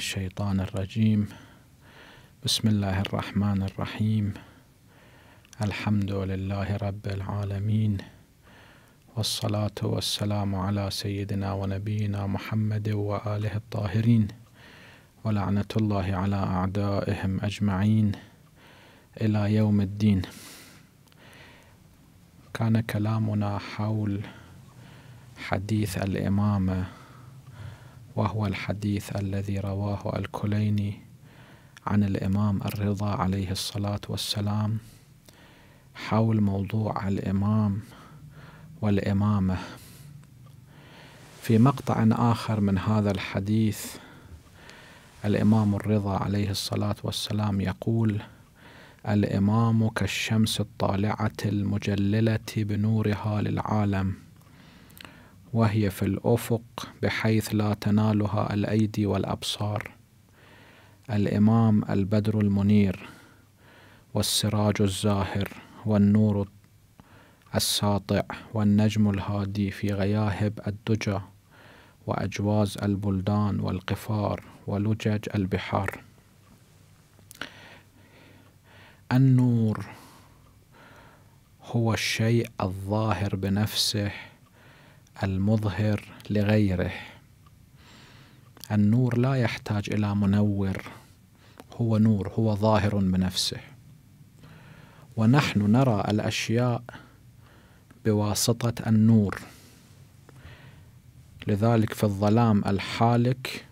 الشيطان الرجيم بسم الله الرحمن الرحيم الحمد لله رب العالمين والصلاة والسلام على سيدنا ونبينا محمد وآله الطاهرين ولعنة الله على أعدائهم أجمعين إلى يوم الدين كان كلامنا حول حديث الإمامة وهو الحديث الذي رواه الكليني عن الإمام الرضا عليه الصلاة والسلام حول موضوع الإمام والإمامة في مقطع آخر من هذا الحديث الإمام الرضا عليه الصلاة والسلام يقول الإمام كالشمس الطالعة المجللة بنورها للعالم وهي في الأفق بحيث لا تنالها الأيدي والأبصار الإمام البدر المنير والسراج الزاهر والنور الساطع والنجم الهادي في غياهب الدجى وأجواز البلدان والقفار ولجج البحار النور هو الشيء الظاهر بنفسه المظهر لغيره النور لا يحتاج الى منور هو نور هو ظاهر بنفسه ونحن نرى الاشياء بواسطه النور لذلك في الظلام الحالك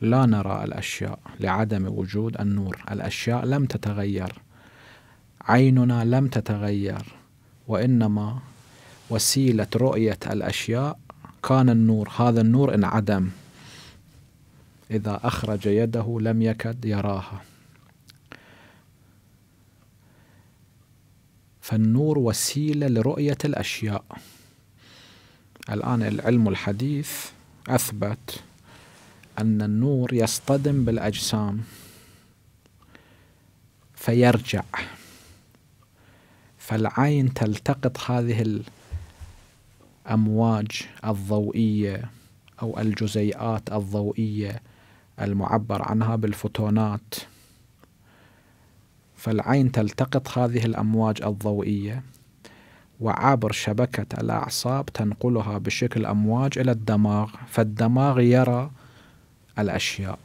لا نرى الاشياء لعدم وجود النور الاشياء لم تتغير عيننا لم تتغير وانما وسيلة رؤية الأشياء كان النور هذا النور انعدم إذا أخرج يده لم يكد يراها فالنور وسيلة لرؤية الأشياء الآن العلم الحديث أثبت أن النور يصطدم بالأجسام فيرجع فالعين تلتقط هذه الأمواج الضوئية أو الجزيئات الضوئية المعبر عنها بالفوتونات فالعين تلتقط هذه الأمواج الضوئية وعبر شبكة الأعصاب تنقلها بشكل أمواج إلى الدماغ فالدماغ يرى الأشياء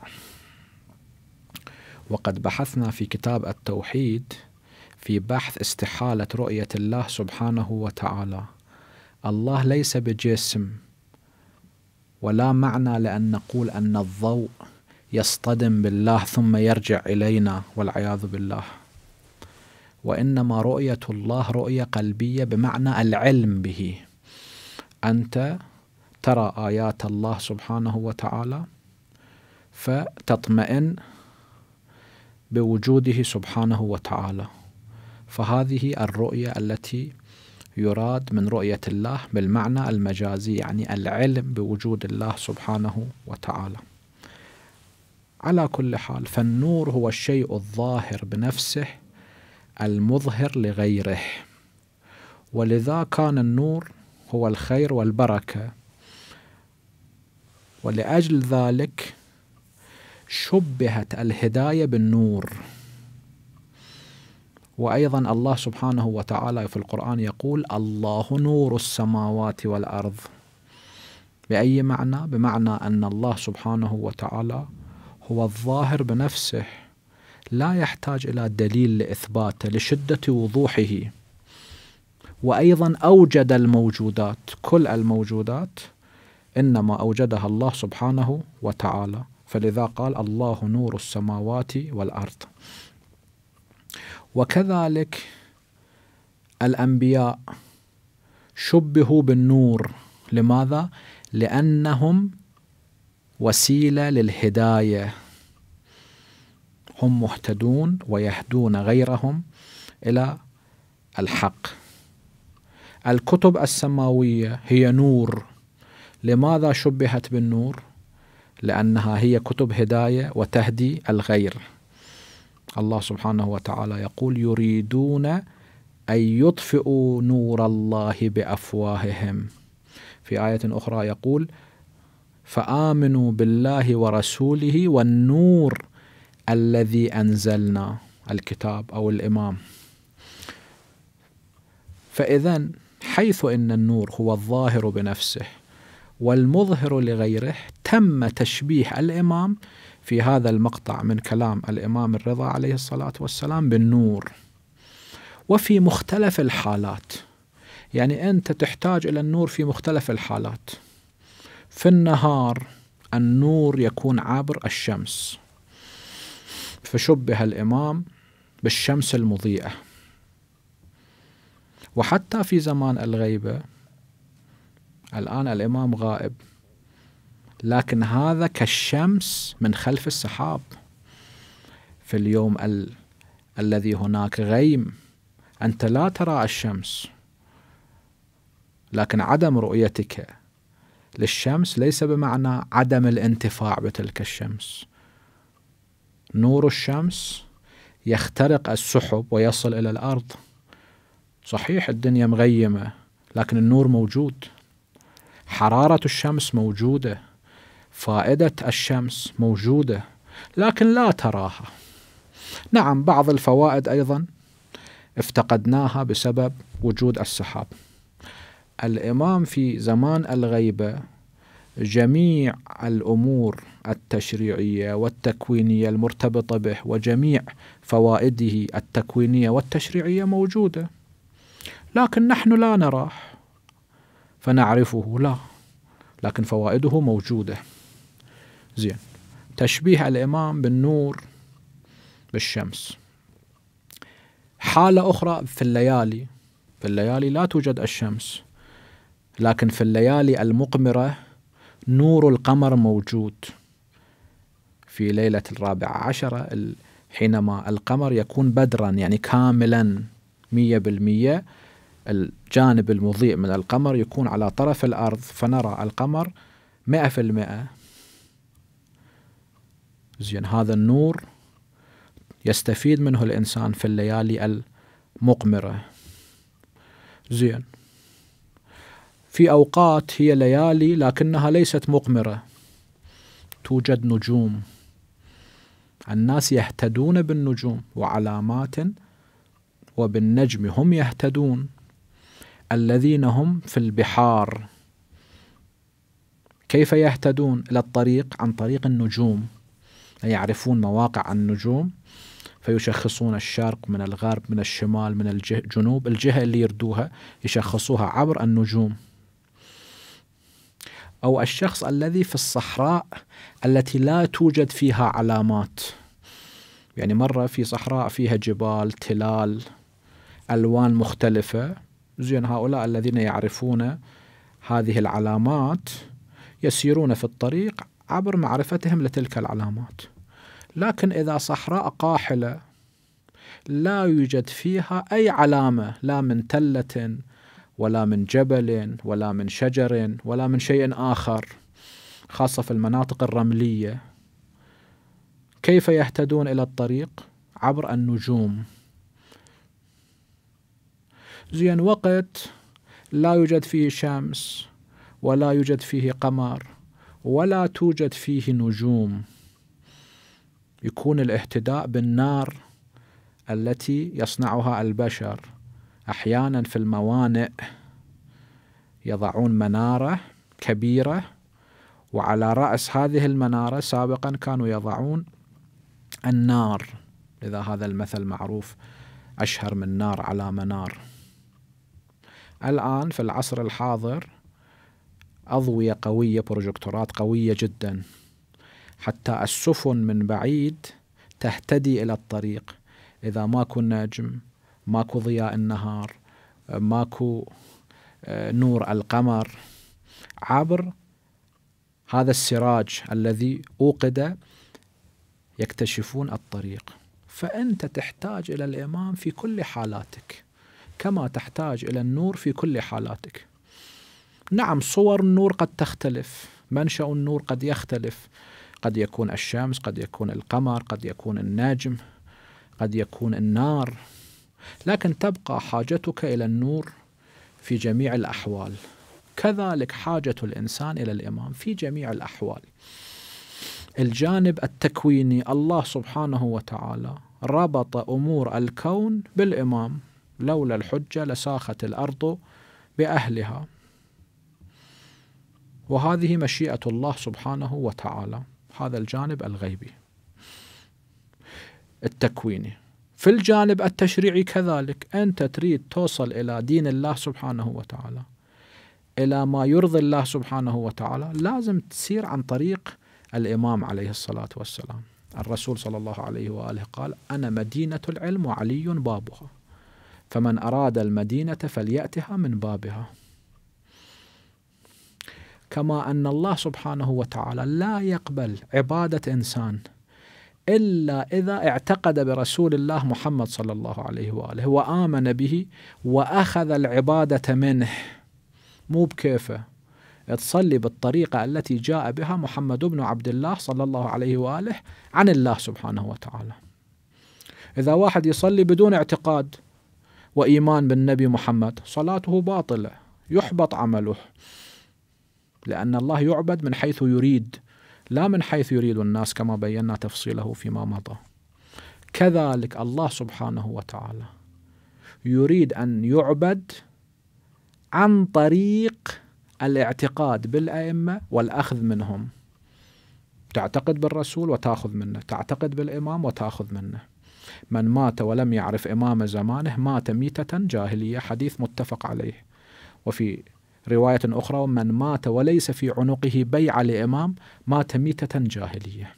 وقد بحثنا في كتاب التوحيد في بحث استحالة رؤية الله سبحانه وتعالى الله ليس بجسم ولا معنى لأن نقول أن الضوء يصطدم بالله ثم يرجع إلينا والعياذ بالله وإنما رؤية الله رؤية قلبية بمعنى العلم به أنت ترى آيات الله سبحانه وتعالى فتطمئن بوجوده سبحانه وتعالى فهذه الرؤية التي يراد من رؤية الله بالمعنى المجازي يعني العلم بوجود الله سبحانه وتعالى على كل حال فالنور هو الشيء الظاهر بنفسه المظهر لغيره ولذا كان النور هو الخير والبركة ولأجل ذلك شبهت الهداية بالنور وايضا الله سبحانه وتعالى في القران يقول الله نور السماوات والارض باي معنى بمعنى ان الله سبحانه وتعالى هو الظاهر بنفسه لا يحتاج الى دليل لاثباته لشده وضوحه وايضا اوجد الموجودات كل الموجودات انما اوجدها الله سبحانه وتعالى فلذا قال الله نور السماوات والارض وكذلك الأنبياء شبهوا بالنور لماذا؟ لأنهم وسيلة للهداية هم مهتدون ويهدون غيرهم إلى الحق الكتب السماوية هي نور لماذا شبهت بالنور؟ لأنها هي كتب هداية وتهدي الغير الله سبحانه وتعالى يقول يريدون أن يطفئوا نور الله بأفواههم في آية أخرى يقول فآمنوا بالله ورسوله والنور الذي أنزلنا الكتاب أو الإمام فإذا حيث أن النور هو الظاهر بنفسه والمظهر لغيره تم تشبيه الإمام في هذا المقطع من كلام الامام الرضا عليه الصلاه والسلام بالنور وفي مختلف الحالات يعني انت تحتاج الى النور في مختلف الحالات في النهار النور يكون عبر الشمس فشبه الامام بالشمس المضيئه وحتى في زمان الغيبه الان الامام غائب لكن هذا كالشمس من خلف السحاب في اليوم ال... الذي هناك غيم أنت لا ترى الشمس لكن عدم رؤيتك للشمس ليس بمعنى عدم الانتفاع بتلك الشمس نور الشمس يخترق السحب ويصل إلى الأرض صحيح الدنيا مغيمة لكن النور موجود حرارة الشمس موجودة فائدة الشمس موجودة لكن لا تراها نعم بعض الفوائد أيضا افتقدناها بسبب وجود السحاب الإمام في زمان الغيبة جميع الأمور التشريعية والتكوينية المرتبطة به وجميع فوائده التكوينية والتشريعية موجودة لكن نحن لا نراه فنعرفه لا لكن فوائده موجوده زين تشبيه الإمام بالنور بالشمس حالة أخرى في الليالي في الليالي لا توجد الشمس لكن في الليالي المقمرة نور القمر موجود في ليلة الرابعة عشرة حينما القمر يكون بدرا يعني كاملا مية بالمية الجانب المضيء من القمر يكون على طرف الأرض فنرى القمر مئة في المئة زين هذا النور يستفيد منه الإنسان في الليالي المقمرة زين في أوقات هي ليالي لكنها ليست مقمرة توجد نجوم الناس يهتدون بالنجوم وعلامات وبالنجم هم يهتدون الذين هم في البحار كيف يهتدون إلى الطريق عن طريق النجوم يعرفون مواقع النجوم فيشخصون الشرق من الغرب من الشمال من الجنوب الجهة اللي يردوها يشخصوها عبر النجوم أو الشخص الذي في الصحراء التي لا توجد فيها علامات يعني مرة في صحراء فيها جبال تلال ألوان مختلفة زين هؤلاء الذين يعرفون هذه العلامات يسيرون في الطريق عبر معرفتهم لتلك العلامات لكن إذا صحراء قاحلة لا يوجد فيها أي علامة لا من تلة ولا من جبل ولا من شجر ولا من شيء آخر خاصة في المناطق الرملية كيف يهتدون إلى الطريق؟ عبر النجوم زين وقت لا يوجد فيه شمس ولا يوجد فيه قمر ولا توجد فيه نجوم يكون الاهتداء بالنار التي يصنعها البشر احيانا في الموانئ يضعون مناره كبيره وعلى راس هذه المناره سابقا كانوا يضعون النار لذا هذا المثل معروف اشهر من نار على منار الان في العصر الحاضر أضوية قوية بروجكتورات قوية جدا حتى السفن من بعيد تهتدي إلى الطريق إذا ماكو نجم ماكو ضياء النهار ماكو آه، نور القمر عبر هذا السراج الذي أوقد يكتشفون الطريق فأنت تحتاج إلى الإمام في كل حالاتك كما تحتاج إلى النور في كل حالاتك نعم صور النور قد تختلف منشأ النور قد يختلف قد يكون الشمس قد يكون القمر قد يكون النجم قد يكون النار لكن تبقى حاجتك إلى النور في جميع الأحوال كذلك حاجة الإنسان إلى الإمام في جميع الأحوال الجانب التكويني الله سبحانه وتعالى ربط أمور الكون بالإمام لولا الحجة لساخت الأرض بأهلها وهذه مشيئة الله سبحانه وتعالى هذا الجانب الغيبي التكويني في الجانب التشريعي كذلك أنت تريد توصل إلى دين الله سبحانه وتعالى إلى ما يرضي الله سبحانه وتعالى لازم تسير عن طريق الإمام عليه الصلاة والسلام الرسول صلى الله عليه وآله قال أنا مدينة العلم وعلي بابها فمن أراد المدينة فليأتها من بابها كما أن الله سبحانه وتعالى لا يقبل عبادة إنسان إلا إذا اعتقد برسول الله محمد صلى الله عليه وآله وآمن به وأخذ العبادة منه مو بكيفه تصلي بالطريقة التي جاء بها محمد بن عبد الله صلى الله عليه وآله عن الله سبحانه وتعالى إذا واحد يصلي بدون اعتقاد وإيمان بالنبي محمد صلاته باطلة يحبط عمله لأن الله يعبد من حيث يريد لا من حيث يريد الناس كما بينا تفصيله فيما مضى كذلك الله سبحانه وتعالى يريد أن يعبد عن طريق الاعتقاد بالأئمة والأخذ منهم تعتقد بالرسول وتاخذ منه تعتقد بالإمام وتاخذ منه من مات ولم يعرف إمام زمانه مات ميتة جاهلية حديث متفق عليه وفي رواية أخرى من مات وليس في عنقه بيعة لإمام مات ميتة جاهلية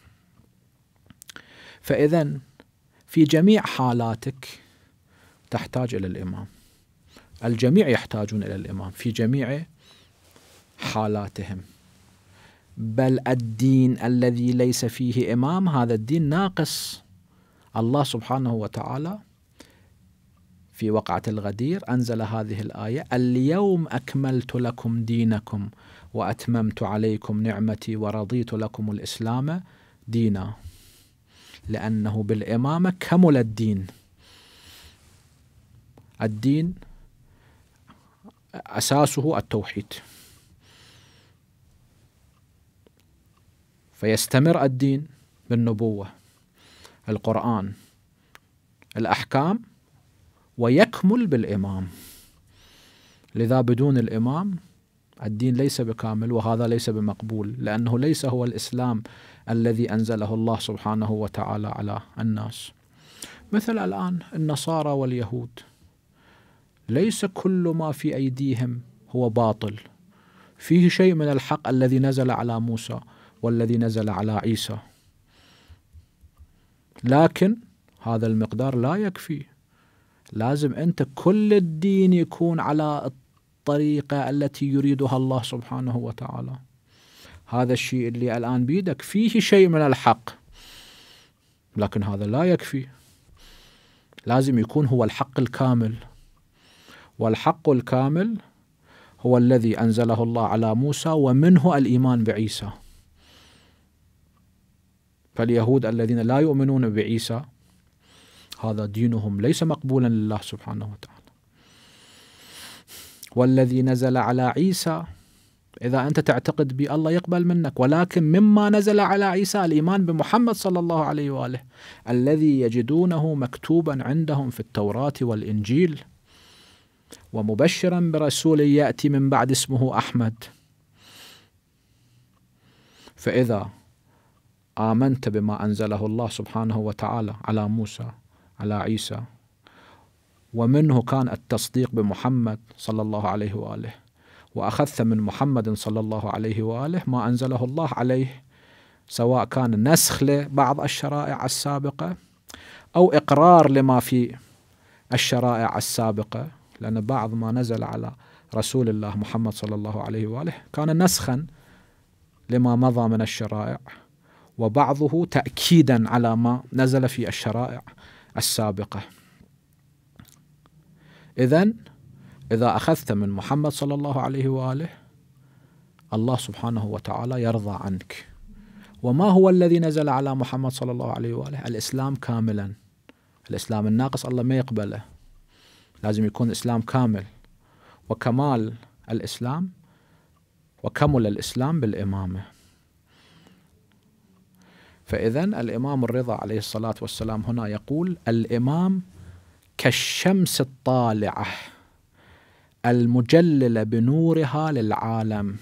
فإذا في جميع حالاتك تحتاج إلى الإمام الجميع يحتاجون إلى الإمام في جميع حالاتهم بل الدين الذي ليس فيه إمام هذا الدين ناقص الله سبحانه وتعالى في وقعة الغدير أنزل هذه الآية اليوم أكملت لكم دينكم وأتممت عليكم نعمتي ورضيت لكم الإسلام دينا لأنه بالإمامة كمل الدين الدين أساسه التوحيد فيستمر الدين بالنبوة القرآن الأحكام ويكمل بالإمام لذا بدون الإمام الدين ليس بكامل وهذا ليس بمقبول لأنه ليس هو الإسلام الذي أنزله الله سبحانه وتعالى على الناس مثل الآن النصارى واليهود ليس كل ما في أيديهم هو باطل فيه شيء من الحق الذي نزل على موسى والذي نزل على عيسى لكن هذا المقدار لا يكفي لازم أنت كل الدين يكون على الطريقة التي يريدها الله سبحانه وتعالى هذا الشيء اللي الآن بيدك فيه شيء من الحق لكن هذا لا يكفي لازم يكون هو الحق الكامل والحق الكامل هو الذي أنزله الله على موسى ومنه الإيمان بعيسى فاليهود الذين لا يؤمنون بعيسى هذا دينهم ليس مقبولا لله سبحانه وتعالى والذي نزل على عيسى إذا أنت تعتقد بالله الله يقبل منك ولكن مما نزل على عيسى الإيمان بمحمد صلى الله عليه وآله الذي يجدونه مكتوبا عندهم في التوراة والإنجيل ومبشرا برسول يأتي من بعد اسمه أحمد فإذا آمنت بما أنزله الله سبحانه وتعالى على موسى على عيسى ومنه كان التصديق بمحمد صلى الله عليه واله واخذت من محمد صلى الله عليه واله ما انزله الله عليه سواء كان نسخ لبعض الشرائع السابقه او اقرار لما في الشرائع السابقه لان بعض ما نزل على رسول الله محمد صلى الله عليه واله كان نسخا لما مضى من الشرائع وبعضه تاكيدا على ما نزل في الشرائع السابقة إذا إذا أخذت من محمد صلى الله عليه وآله الله سبحانه وتعالى يرضى عنك وما هو الذي نزل على محمد صلى الله عليه وآله الإسلام كاملا الإسلام الناقص الله ما يقبله لازم يكون الإسلام كامل وكمال الإسلام وكمل الإسلام بالإمامة فإذا الإمام الرضا عليه الصلاة والسلام هنا يقول الإمام كالشمس الطالعة المجللة بنورها للعالم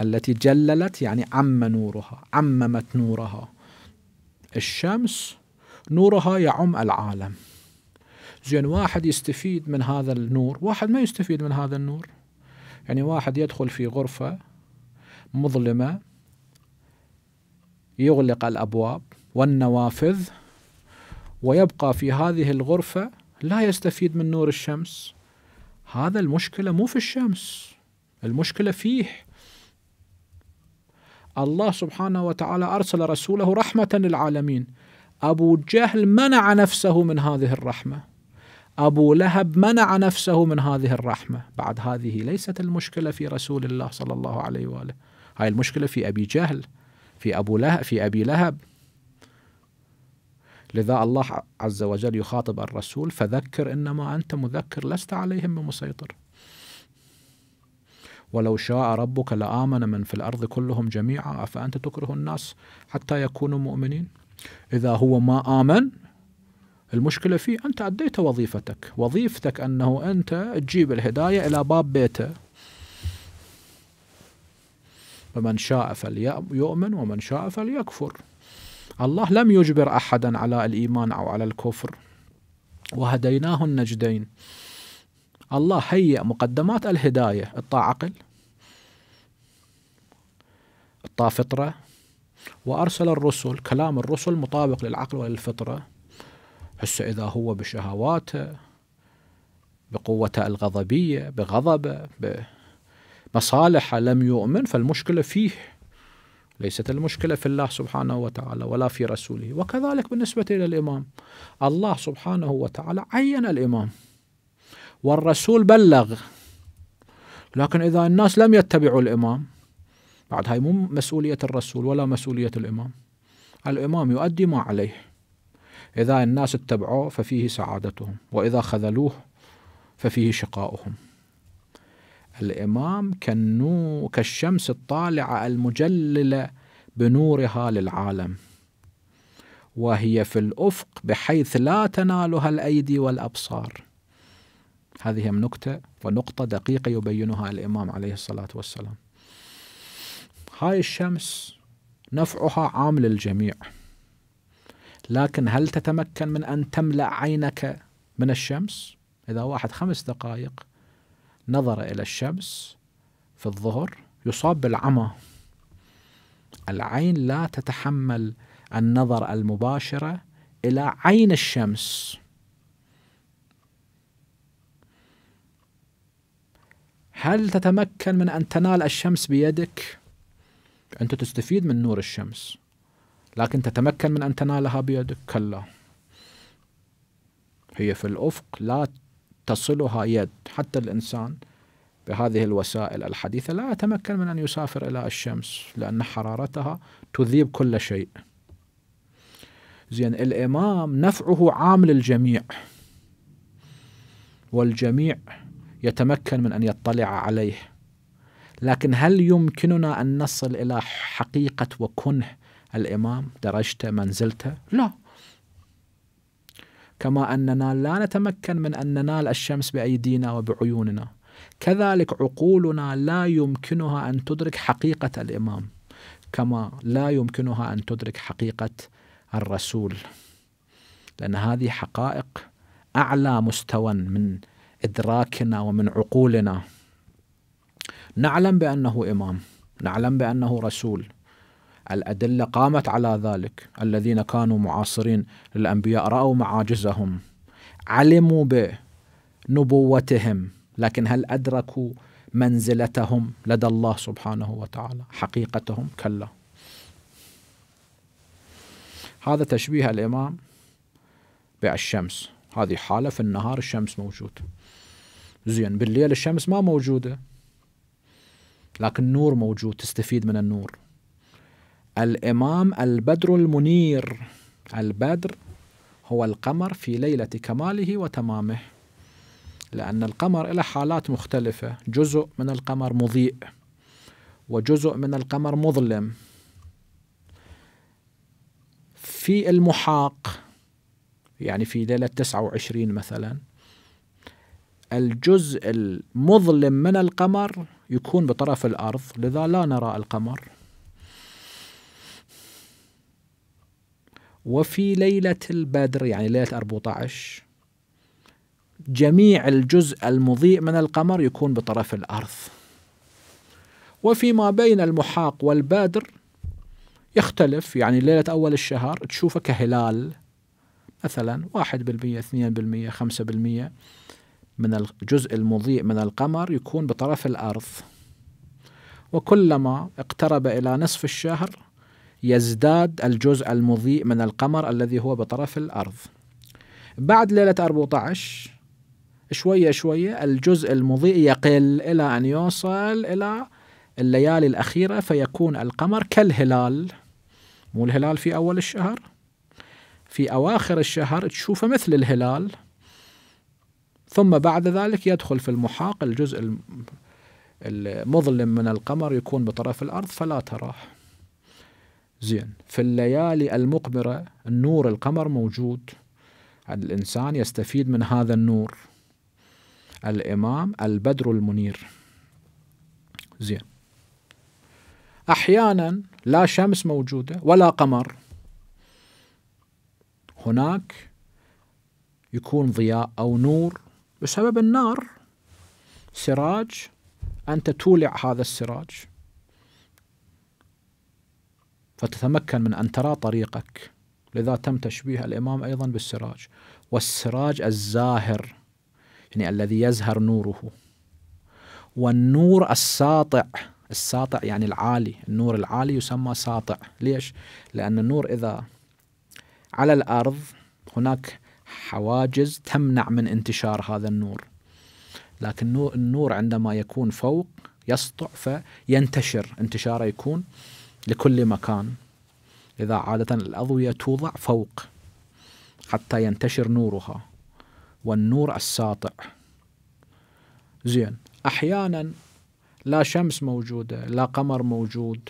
التي جللت يعني عم نورها عممت نورها الشمس نورها يعم العالم زين واحد يستفيد من هذا النور واحد ما يستفيد من هذا النور يعني واحد يدخل في غرفة مظلمة يغلق الابواب والنوافذ ويبقى في هذه الغرفه لا يستفيد من نور الشمس هذا المشكله مو في الشمس المشكله فيه الله سبحانه وتعالى ارسل رسوله رحمه للعالمين ابو جهل منع نفسه من هذه الرحمه ابو لهب منع نفسه من هذه الرحمه بعد هذه ليست المشكله في رسول الله صلى الله عليه واله هاي المشكله في ابي جهل في أبو لهب في أبي لهب لذا الله عز وجل يخاطب الرسول فذكر إنما أنت مذكر لست عليهم بمسيطر ولو شاء ربك لآمن من في الأرض كلهم جميعا أفأنت تكره الناس حتى يكونوا مؤمنين إذا هو ما آمن المشكلة فيه أنت أديت وظيفتك وظيفتك أنه أنت تجيب الهداية إلى باب بيته فمن شاء فليؤمن ومن شاء فليكفر الله لم يجبر احدا على الايمان او على الكفر وهديناه النجدين الله هيئ مقدمات الهدايه الطاعة عقل الطاعة فطره وارسل الرسل كلام الرسل مطابق للعقل وللفطره هسه اذا هو بشهواته بقوته الغضبيه بغضبه مصالح لم يؤمن فالمشكله فيه ليست المشكله في الله سبحانه وتعالى ولا في رسوله وكذلك بالنسبه الى الامام الله سبحانه وتعالى عين الامام والرسول بلغ لكن اذا الناس لم يتبعوا الامام بعد هاي مو مسؤوليه الرسول ولا مسؤوليه الامام الامام يؤدي ما عليه اذا الناس اتبعوه ففيه سعادتهم واذا خذلوه ففيه شقاؤهم الإمام كالنو كالشمس الطالعة المجللة بنورها للعالم وهي في الأفق بحيث لا تنالها الأيدي والأبصار هذه هم نكتة ونقطة دقيقة يبينها الإمام عليه الصلاة والسلام هاي الشمس نفعها عام للجميع لكن هل تتمكن من أن تملأ عينك من الشمس؟ إذا واحد خمس دقائق نظر إلى الشمس في الظهر يصاب بالعمى العين لا تتحمل النظر المباشرة إلى عين الشمس هل تتمكن من أن تنال الشمس بيدك؟ أنت تستفيد من نور الشمس لكن تتمكن من أن تنالها بيدك؟ كلا هي في الأفق لا تصلها يد حتى الإنسان بهذه الوسائل الحديثة لا يتمكن من أن يسافر إلى الشمس لأن حرارتها تذيب كل شيء زين الإمام نفعه عام للجميع والجميع يتمكن من أن يطلع عليه لكن هل يمكننا أن نصل إلى حقيقة وكنه الإمام درجته منزلته لا كما أننا لا نتمكن من أن ننال الشمس بأيدينا وبعيوننا كذلك عقولنا لا يمكنها أن تدرك حقيقة الإمام كما لا يمكنها أن تدرك حقيقة الرسول لأن هذه حقائق أعلى مستوى من إدراكنا ومن عقولنا نعلم بأنه إمام نعلم بأنه رسول الأدلة قامت على ذلك الذين كانوا معاصرين للأنبياء رأوا معاجزهم علموا بنبوتهم لكن هل أدركوا منزلتهم لدى الله سبحانه وتعالى حقيقتهم كلا هذا تشبيه الإمام بالشمس هذه حالة في النهار الشمس موجود زين بالليل الشمس ما موجودة لكن النور موجود تستفيد من النور الإمام البدر المنير البدر هو القمر في ليلة كماله وتمامه لأن القمر له حالات مختلفة جزء من القمر مضيء وجزء من القمر مظلم في المحاق يعني في ليلة 29 مثلا الجزء المظلم من القمر يكون بطرف الأرض لذا لا نرى القمر وفي ليلة البدر يعني ليلة 14 جميع الجزء المضيء من القمر يكون بطرف الأرض وفيما بين المحاق والبادر يختلف يعني ليلة أول الشهر تشوفه كهلال مثلا واحد بالمية اثنين بالمية خمسة بالمية من الجزء المضيء من القمر يكون بطرف الأرض وكلما اقترب إلى نصف الشهر يزداد الجزء المضيء من القمر الذي هو بطرف الأرض بعد ليلة 14 شوية شوية الجزء المضيء يقل إلى أن يوصل إلى الليالي الأخيرة فيكون القمر كالهلال مو الهلال في أول الشهر في أواخر الشهر تشوفه مثل الهلال ثم بعد ذلك يدخل في المحاق الجزء المظلم من القمر يكون بطرف الأرض فلا تراه زين في الليالي المقمرة النور القمر موجود الإنسان يستفيد من هذا النور الإمام البدر المنير زين أحيانا لا شمس موجودة ولا قمر هناك يكون ضياء أو نور بسبب النار سراج أنت تولع هذا السراج فتتمكن من أن ترى طريقك لذا تم تشبيه الإمام أيضا بالسراج والسراج الزاهر يعني الذي يزهر نوره والنور الساطع الساطع يعني العالي النور العالي يسمى ساطع ليش؟ لأن النور إذا على الأرض هناك حواجز تمنع من انتشار هذا النور لكن النور عندما يكون فوق يسطع فينتشر انتشاره يكون لكل مكان إذا عادة الأضوية توضع فوق حتى ينتشر نورها والنور الساطع زين أحيانا لا شمس موجودة لا قمر موجود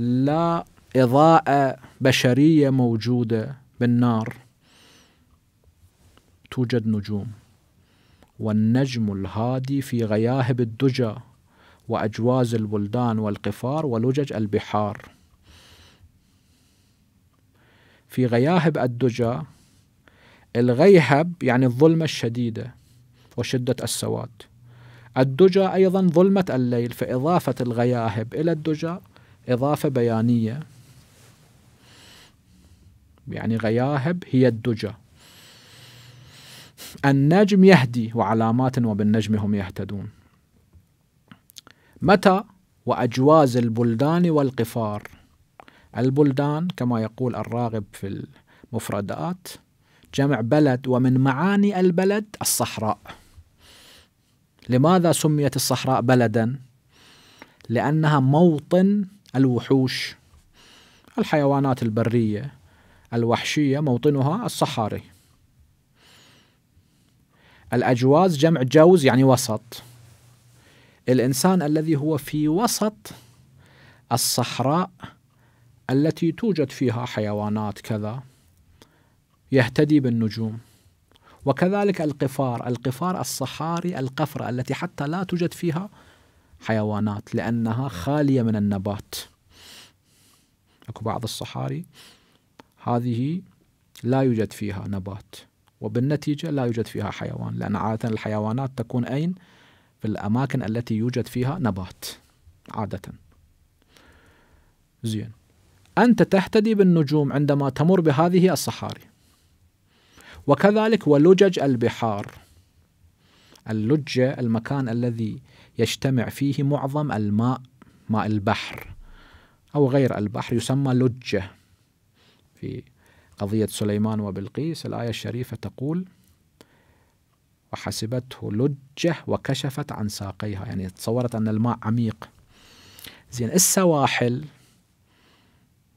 لا إضاءة بشرية موجودة بالنار توجد نجوم والنجم الهادي في غياهب الدجى وأجواز البلدان والقفار ولجج البحار في غياهب الدجا الغيهب يعني الظلمة الشديدة وشدة السواد الدجا أيضا ظلمة الليل فإضافة الغياهب إلى الدجا إضافة بيانية يعني غياهب هي الدجا النجم يهدي وعلامات وبالنجم هم يهتدون متى وأجواز البلدان والقفار البلدان كما يقول الراغب في المفردات جمع بلد ومن معاني البلد الصحراء لماذا سميت الصحراء بلدا لأنها موطن الوحوش الحيوانات البرية الوحشية موطنها الصحاري الأجواز جمع جوز يعني وسط الانسان الذي هو في وسط الصحراء التي توجد فيها حيوانات كذا يهتدي بالنجوم وكذلك القفار القفار الصحاري القفرة التي حتى لا توجد فيها حيوانات لأنها خالية من النبات أكو بعض الصحاري هذه لا يوجد فيها نبات وبالنتيجة لا يوجد فيها حيوان لأن عادة الحيوانات تكون أين؟ في الأماكن التي يوجد فيها نبات عادة زين أنت تهتدي بالنجوم عندما تمر بهذه الصحاري وكذلك ولجج البحار اللجة المكان الذي يجتمع فيه معظم الماء ماء البحر أو غير البحر يسمى لجة في قضية سليمان وبلقيس الآية الشريفة تقول وحسبته لجة وكشفت عن ساقيها يعني تصورت أن الماء عميق زين السواحل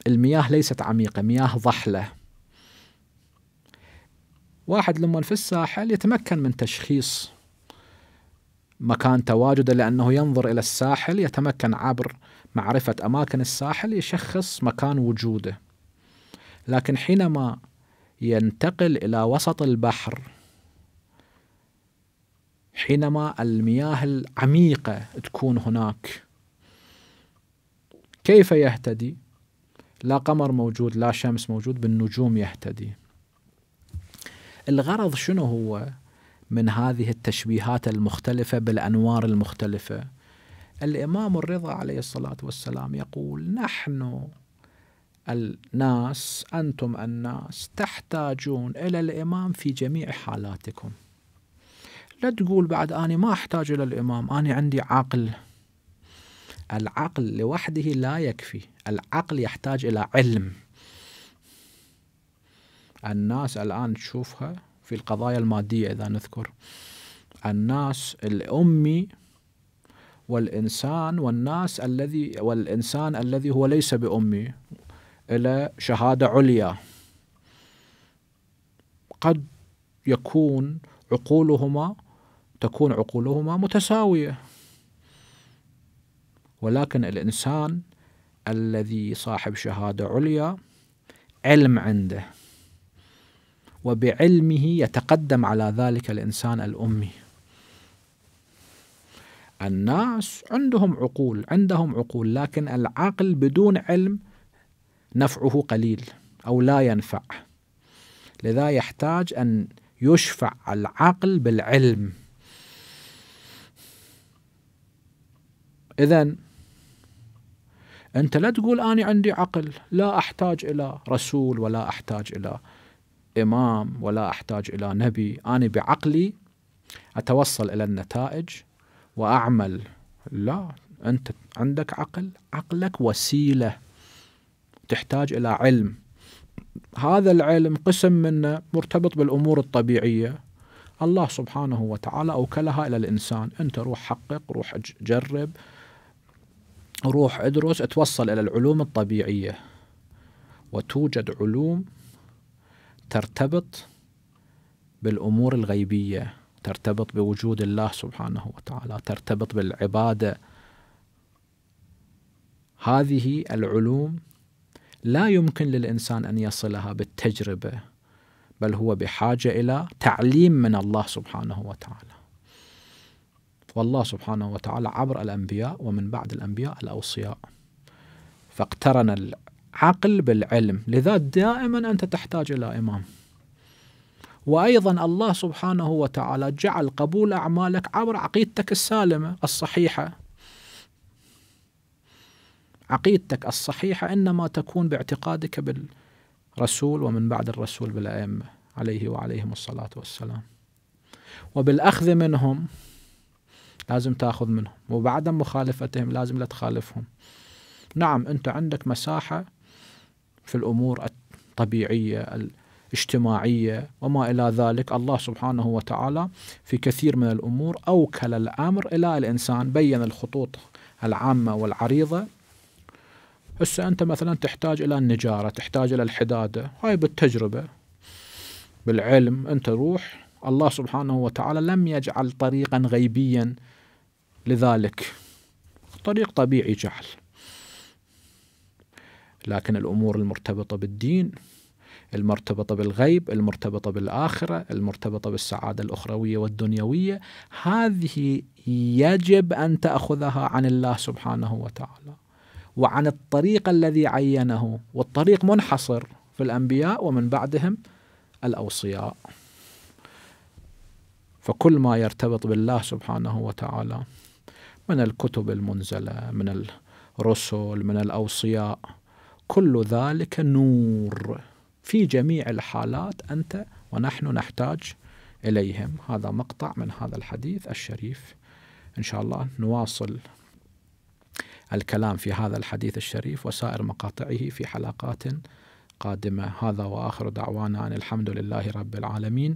المياه ليست عميقة مياه ضحلة واحد لما في الساحل يتمكن من تشخيص مكان تواجده لأنه ينظر إلى الساحل يتمكن عبر معرفة أماكن الساحل يشخص مكان وجوده لكن حينما ينتقل إلى وسط البحر حينما المياه العميقة تكون هناك كيف يهتدي؟ لا قمر موجود لا شمس موجود بالنجوم يهتدي الغرض شنو هو من هذه التشبيهات المختلفة بالأنوار المختلفة الإمام الرضا عليه الصلاة والسلام يقول نحن الناس أنتم الناس تحتاجون إلى الإمام في جميع حالاتكم لا تقول بعد أنا ما أحتاج إلى الإمام أنا عندي عقل العقل لوحده لا يكفي العقل يحتاج إلى علم الناس الآن تشوفها في القضايا المادية إذا نذكر الناس الأمي والإنسان والناس الذي والإنسان الذي هو ليس بأمي إلى شهادة عليا قد يكون عقولهما تكون عقولهما متساويه ولكن الانسان الذي صاحب شهاده عليا علم عنده وبعلمه يتقدم على ذلك الانسان الامي الناس عندهم عقول عندهم عقول لكن العقل بدون علم نفعه قليل او لا ينفع لذا يحتاج ان يشفع العقل بالعلم إذا أنت لا تقول أنا عندي عقل لا أحتاج إلى رسول ولا أحتاج إلى إمام ولا أحتاج إلى نبي أنا بعقلي أتوصل إلى النتائج وأعمل لا أنت عندك عقل عقلك وسيلة تحتاج إلى علم هذا العلم قسم منه مرتبط بالأمور الطبيعية الله سبحانه وتعالى أوكلها إلى الإنسان أنت روح حقق روح جرب روح ادرس اتوصل الى العلوم الطبيعيه وتوجد علوم ترتبط بالامور الغيبيه ترتبط بوجود الله سبحانه وتعالى ترتبط بالعباده هذه العلوم لا يمكن للانسان ان يصلها بالتجربه بل هو بحاجه الى تعليم من الله سبحانه وتعالى والله سبحانه وتعالى عبر الأنبياء ومن بعد الأنبياء الأوصياء فاقترن العقل بالعلم لذا دائما أنت تحتاج إلى إمام وأيضا الله سبحانه وتعالى جعل قبول أعمالك عبر عقيدتك السالمة الصحيحة عقيدتك الصحيحة إنما تكون باعتقادك بالرسول ومن بعد الرسول بالأئمة عليه وعليهم الصلاة والسلام وبالأخذ منهم لازم تاخذ منهم وبعد مخالفتهم لازم لا تخالفهم نعم انت عندك مساحه في الامور الطبيعيه الاجتماعيه وما الى ذلك الله سبحانه وتعالى في كثير من الامور اوكل الامر الى الانسان بين الخطوط العامه والعريضه هسه انت مثلا تحتاج الى النجاره تحتاج الى الحداده هاي بالتجربه بالعلم انت روح الله سبحانه وتعالى لم يجعل طريقا غيبيا لذلك طريق طبيعي جعل لكن الأمور المرتبطة بالدين المرتبطة بالغيب المرتبطة بالآخرة المرتبطة بالسعادة الأخروية والدنيوية هذه يجب أن تأخذها عن الله سبحانه وتعالى وعن الطريق الذي عينه والطريق منحصر في الأنبياء ومن بعدهم الأوصياء فكل ما يرتبط بالله سبحانه وتعالى من الكتب المنزله من الرسل من الاوصياء كل ذلك نور في جميع الحالات انت ونحن نحتاج اليهم هذا مقطع من هذا الحديث الشريف ان شاء الله نواصل الكلام في هذا الحديث الشريف وسائر مقاطعه في حلقات قادمه هذا واخر دعوانا ان الحمد لله رب العالمين